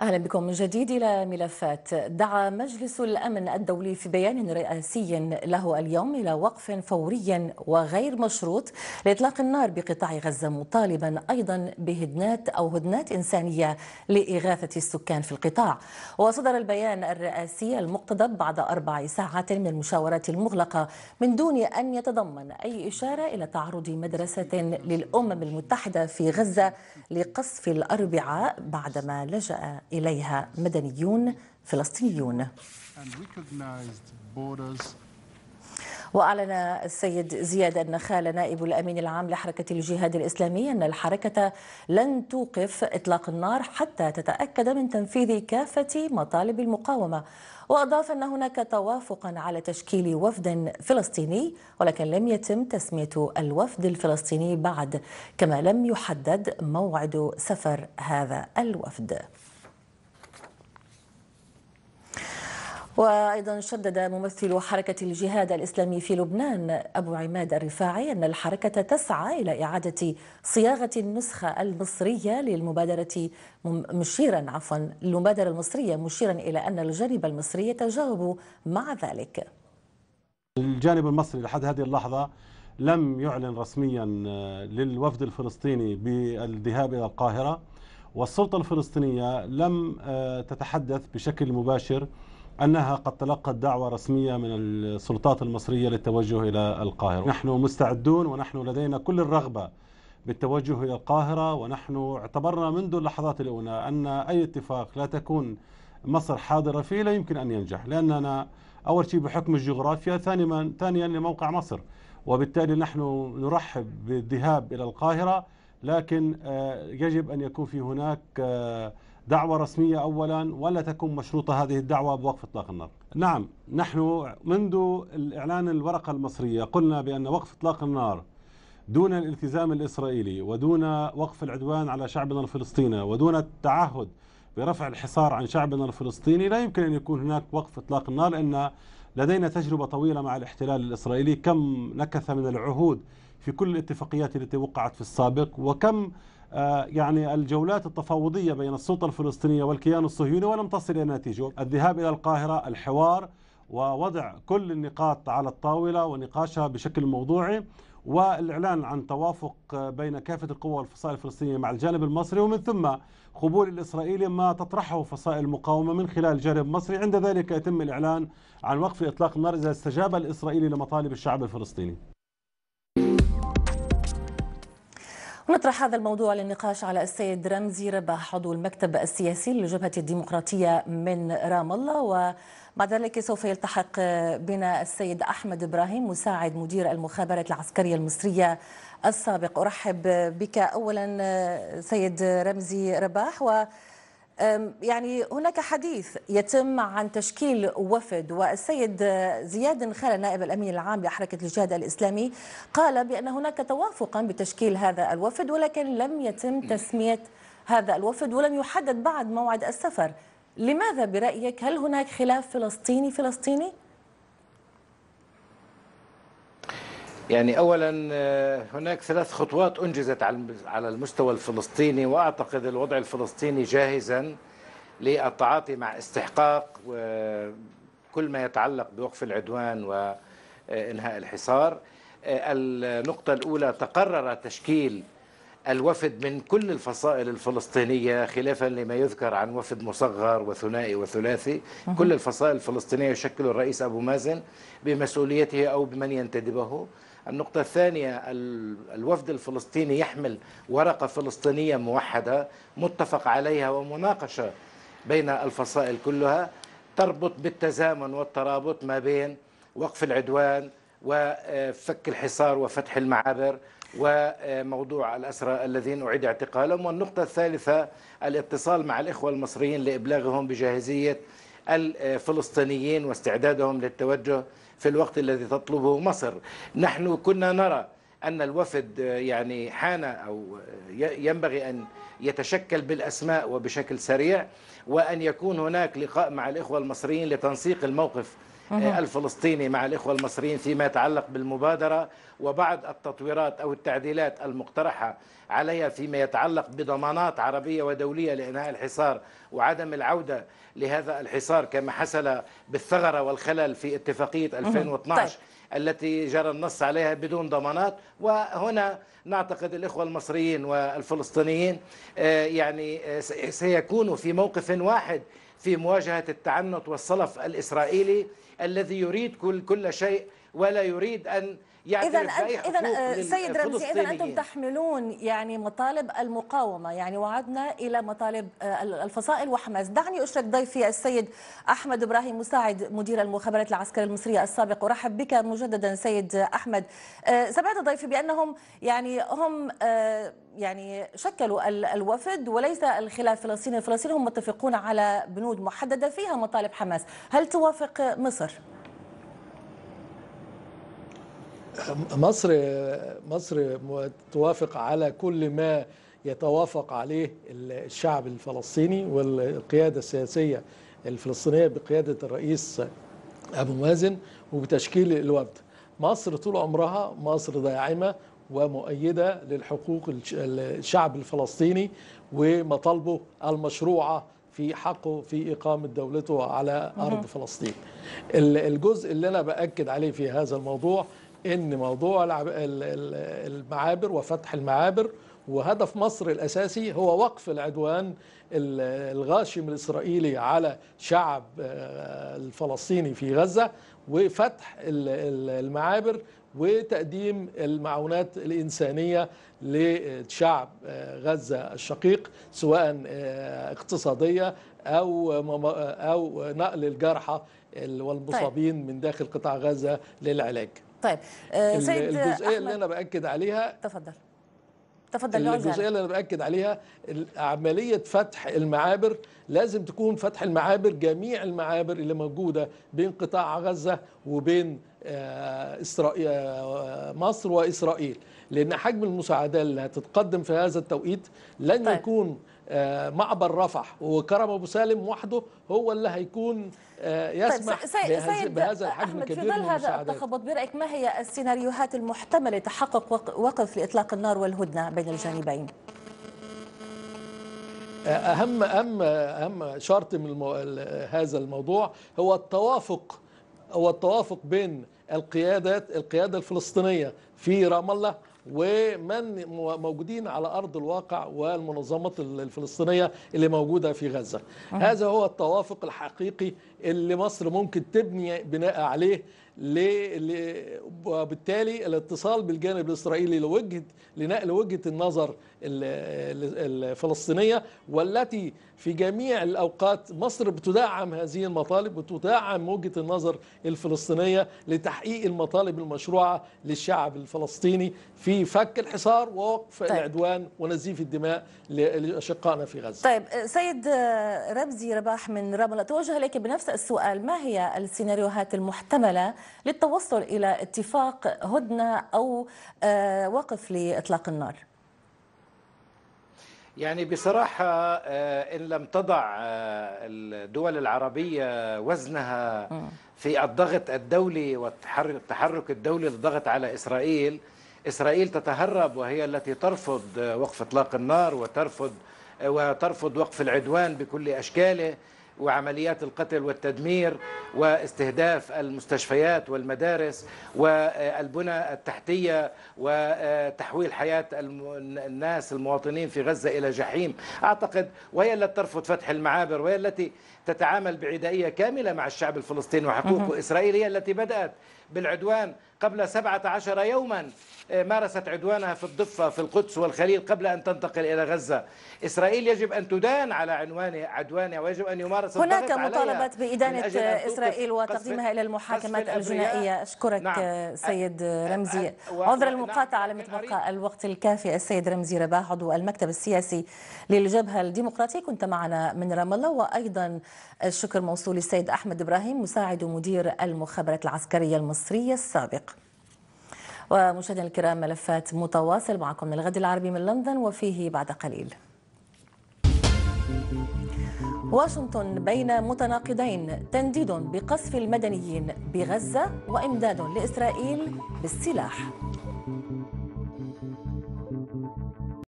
أهلا بكم من جديد إلى ملفات دعا مجلس الأمن الدولي في بيان رئاسي له اليوم إلى وقف فوري وغير مشروط لإطلاق النار بقطاع غزة مطالبا أيضا بهدنات أو هدنات إنسانية لإغاثة السكان في القطاع وصدر البيان الرئاسي المقتضب بعد أربع ساعات من المشاورات المغلقة من دون أن يتضمن أي إشارة إلى تعرض مدرسة للأمم المتحدة في غزة لقصف الأربعاء بعدما لجأ إليها مدنيون فلسطينيون وأعلن السيد زياد النخال نائب الأمين العام لحركة الجهاد الإسلامي أن الحركة لن توقف إطلاق النار حتى تتأكد من تنفيذ كافة مطالب المقاومة وأضاف أن هناك توافقا على تشكيل وفد فلسطيني ولكن لم يتم تسمية الوفد الفلسطيني بعد كما لم يحدد موعد سفر هذا الوفد وأيضا شدد ممثل حركة الجهاد الإسلامي في لبنان أبو عماد الرفاعي أن الحركة تسعى إلى إعادة صياغة النسخة المصرية للمبادرة مشيرا عفوا المبادرة المصرية مشيرا إلى أن الجانب المصري يتجاوب مع ذلك الجانب المصري لحد هذه اللحظة لم يعلن رسميا آه، للوفد الفلسطيني بالذهاب إلى القاهرة والسلطة الفلسطينية لم آه، تتحدث بشكل مباشر أنها قد تلقت دعوة رسمية من السلطات المصرية للتوجه إلى القاهرة نحن مستعدون ونحن لدينا كل الرغبة بالتوجه إلى القاهرة ونحن اعتبرنا منذ اللحظات الأولى أن أي اتفاق لا تكون مصر حاضرة فيه لا يمكن أن ينجح لأننا أول شيء بحكم الجغرافيا ثانيا ثانيا لموقع مصر وبالتالي نحن نرحب بالذهاب إلى القاهرة لكن آه، يجب أن يكون في هناك آه، دعوة رسمية أولا ولا تكون مشروطة هذه الدعوة بوقف إطلاق النار نعم نحن منذ الإعلان الورقة المصرية قلنا بأن وقف إطلاق النار دون الالتزام الإسرائيلي ودون وقف العدوان على شعبنا الفلسطيني ودون التعهد برفع الحصار عن شعبنا الفلسطيني لا يمكن أن يكون هناك وقف إطلاق النار لأن لدينا تجربة طويلة مع الاحتلال الإسرائيلي كم نكث من العهود في كل الاتفاقيات التي وقعت في السابق وكم آه، يعني الجولات التفاوضية بين السلطة الفلسطينية والكيان الصهيوني ولم تصل إلى نتيجة الذهاب إلى القاهرة الحوار ووضع كل النقاط على الطاولة ونقاشها بشكل موضوعي والإعلان عن توافق بين كافة القوى والفصائل الفلسطينية مع الجانب المصري ومن ثم قبول الإسرائيلي ما تطرحه فصائل المقاومة من خلال الجانب المصري عند ذلك يتم الإعلان عن وقف إطلاق النار إذا استجاب الإسرائيلي لمطالب الشعب الفلسطيني ونطرح هذا الموضوع للنقاش على السيد رمزي رباح عضو المكتب السياسي للجبهة الديمقراطية من رام الله وبعد ذلك سوف يلتحق بنا السيد أحمد إبراهيم مساعد مدير المخابرات العسكرية المصرية السابق أرحب بك أولا سيد رمزي رباح و يعني هناك حديث يتم عن تشكيل وفد والسيد زياد خالة نائب الأمين العام لحركة الجهاد الإسلامي قال بأن هناك توافقا بتشكيل هذا الوفد ولكن لم يتم تسمية هذا الوفد ولم يحدد بعد موعد السفر لماذا برأيك هل هناك خلاف فلسطيني فلسطيني؟ يعني اولا آه، هناك ثلاث خطوات انجزت على المستوى الفلسطيني واعتقد الوضع الفلسطيني جاهزا للتعاطي مع استحقاق كل ما يتعلق بوقف العدوان وانهاء آه، الحصار آه، النقطه الاولى تقرر تشكيل الوفد من كل الفصائل الفلسطينية خلافا لما يذكر عن وفد مصغر وثنائي وثلاثي كل الفصائل الفلسطينية يشكل الرئيس أبو مازن بمسؤوليته أو بمن ينتدبه النقطة الثانية الوفد الفلسطيني يحمل ورقة فلسطينية موحدة متفق عليها ومناقشة بين الفصائل كلها تربط بالتزامن والترابط ما بين وقف العدوان وفك الحصار وفتح المعابر وموضوع الأسرى الذين أعيد اعتقالهم والنقطة الثالثة الاتصال مع الإخوة المصريين لإبلاغهم بجاهزية الفلسطينيين واستعدادهم للتوجه في الوقت الذي تطلبه مصر نحن كنا نرى أن الوفد آه، يعني حان أو آه، ينبغي أن يتشكل بالأسماء وبشكل سريع وأن يكون هناك لقاء مع الإخوة المصريين لتنسيق الموقف آه، الفلسطيني مع الإخوة المصريين فيما يتعلق بالمبادرة وبعض التطويرات أو التعديلات المقترحة عليها فيما يتعلق بضمانات عربية ودولية لإنهاء الحصار وعدم العودة لهذا الحصار كما حصل بالثغرة والخلل في اتفاقية 2012 طيب. التي جرى النص عليها بدون ضمانات وهنا نعتقد الإخوة المصريين والفلسطينيين آه، يعني آه، سيكونوا في موقف واحد في مواجهة التعنت والصلف الإسرائيلي الذي يريد كل, كل شيء ولا يريد أن اذا اذا آه، سيد رمزي اذا انتم تحملون يعني مطالب المقاومه يعني وعدنا الى مطالب آه، الفصائل وحماس دعني اشرك ضيفي السيد احمد ابراهيم مساعد مدير المخابرات العسكريه المصريه السابق ارحب بك مجددا سيد احمد آه، سمعت ضيفي بانهم يعني هم يعني شكلوا الوفد وليس الخلاف الفلسطيني الفلسطينيين هم متفقون على بنود محدده فيها مطالب حماس هل توافق مصر مصر مصر توافق على كل ما يتوافق عليه الشعب الفلسطيني والقياده السياسيه الفلسطينيه بقياده الرئيس ابو مازن وبتشكيل الوفد. مصر طول عمرها مصر داعمه ومؤيده للحقوق الشعب الفلسطيني ومطالبه المشروعه في حقه في إقامة دولته على أرض فلسطين الجزء اللي أنا بأكد عليه في هذا الموضوع ان موضوع المعابر وفتح المعابر وهدف مصر الاساسي هو وقف العدوان الغاشم الاسرائيلي على شعب آه، الفلسطيني في غزه وفتح المعابر وتقديم المعونات الإنسانية لشعب آه، غزة الشقيق سواء آه، اقتصادية أو أو نقل الجرحى والمصابين طيب. من داخل قطاع غزة للعلاج طيب آه، سيد الجزئيه أحمد. اللي انا باكد عليها تفضل تفضل الجزئيه اللي انا باكد عليها عمليه فتح المعابر لازم تكون فتح المعابر جميع المعابر اللي موجوده بين قطاع غزه وبين آه، اسرائيل آه، مصر واسرائيل لان حجم المساعدات اللي هتتقدم في هذا التوقيت لن طيب. يكون آه، معبر رفح وكرم ابو سالم وحده هو اللي هيكون آه، طيب، يسمح طيب سيد بهذا, بهذا الحجم الكبير من هذا التخبط برايك ما هي السيناريوهات المحتمله لتحقق وقف لاطلاق النار والهدنه بين الجانبين؟ آه، اهم اهم اهم شرط من المو... هذا الموضوع هو التوافق هو التوافق بين القيادات القياده الفلسطينيه في رام الله ومن موجودين على أرض الواقع والمنظمات الفلسطينية اللي موجودة في غزة أه. هذا هو التوافق الحقيقي اللي مصر ممكن تبني بناء عليه وبالتالي الاتصال بالجانب الإسرائيلي لوجهة لنقل وجهة النظر الفلسطينية والتي في جميع الأوقات مصر بتدعم هذه المطالب وتدعم وجهة النظر الفلسطينية لتحقيق المطالب المشروعة للشعب الفلسطيني في فك الحصار ووقف طيب. العدوان ونزيف الدماء لأشقائنا في غزة طيب سيد رمزي رباح من رام الله توجه لك بنفس السؤال ما هي السيناريوهات المحتملة للتوصل إلى اتفاق هدنة أو آه، وقف لإطلاق النار يعني بصراحة آه، إن لم تضع آه، الدول العربية وزنها في الضغط الدولي والتحرك الدولي للضغط على إسرائيل إسرائيل تتهرب وهي التي ترفض وقف إطلاق النار وترفض وترفض وقف العدوان بكل أشكاله وعمليات القتل والتدمير واستهداف المستشفيات والمدارس والبنى التحتية وتحويل حياة الناس المواطنين في غزة إلى جحيم أعتقد وهي التي ترفض فتح المعابر وهي التي تتعامل بعدائية كاملة مع الشعب الفلسطيني وحقوقه إسرائيل هي التي بدأت بالعدوان قبل 17 يوما آه، مارست عدوانها في الضفة في القدس والخليل قبل أن تنتقل إلى غزة إسرائيل يجب أن تدان على عنوان عدوانها ويجب أن يمارس هناك مطالبات بإدانة إسرائيل وتقديمها إلى المحاكمات الجنائية أشكرك نعم. آه، سيد آه، رمزي عذر المقاطعة نعم. على لم يتبقى الوقت الكافي السيد رمزي رباح عضو المكتب السياسي للجبهة الديمقراطية كنت معنا من رام الله وأيضا الشكر موصول للسيد أحمد إبراهيم مساعد مدير المخابرات العسكرية المصرية السابق ومشاهدينا الكرام ملفات متواصل معكم من الغد العربي من لندن وفيه بعد قليل واشنطن بين متناقضين تنديد بقصف المدنيين بغزة وإمداد لإسرائيل بالسلاح